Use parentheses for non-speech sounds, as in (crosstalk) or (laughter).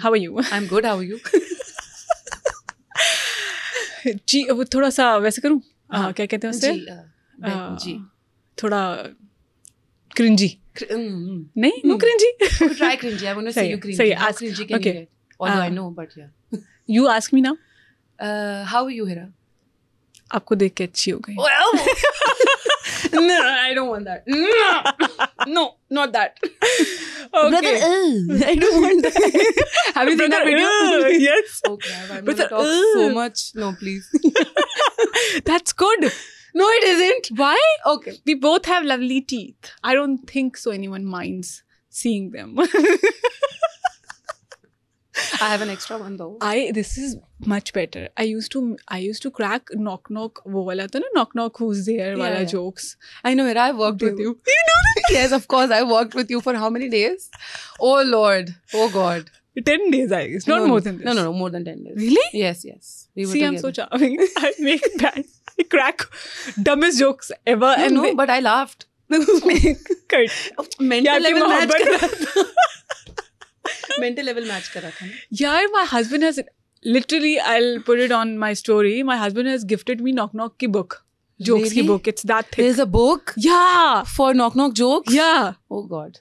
How are you I am good how you जी वो थोड़ा सा वैसे करूँ हाँ क्या कहते हैं उससे जी, आ, जी थोड़ा क्रिंजी mm, mm। नहीं no cringy try cringy I want to say you cringy सही आज cringy can I know but ya you ask me now how are you हिरा आपको देख के अच्छी हो गई (laughs) no, I don't want that. No, (laughs) no not that. Okay. Brother, uh, I don't want that. (laughs) Have you seen that video? Uh, (laughs) yes. Okay, I'm to talk uh. so much. No, please. (laughs) That's good. No, it isn't. Why? Okay. We both have lovely teeth. I don't think so anyone minds seeing them. (laughs) I have an extra one though. I this is much better. I used to I used to crack knock knock वो वाला था ना knock knock who's there yeah, वाला yeah. jokes. I know it. I worked Do with you. you. You know that? yes, of course. I worked with you for how many days? Oh Lord. Oh God. 10 days, I guess. Not no, more than this. No, no, no, more than 10 days. Really? Yes, yes. We See, together. I'm so charming. (laughs) I make bad, I crack dumbest jokes ever. No, and no, they, but I laughed. (laughs) (laughs) Correct. Oh, mental yeah, level match Mental level match kara Yeah, my husband has, literally, I'll put it on my story. My husband has gifted me Knock Knock ki book. Jokes really? ki book. It's that thick. There's a book? Yeah. For Knock Knock jokes? Yeah. Oh God.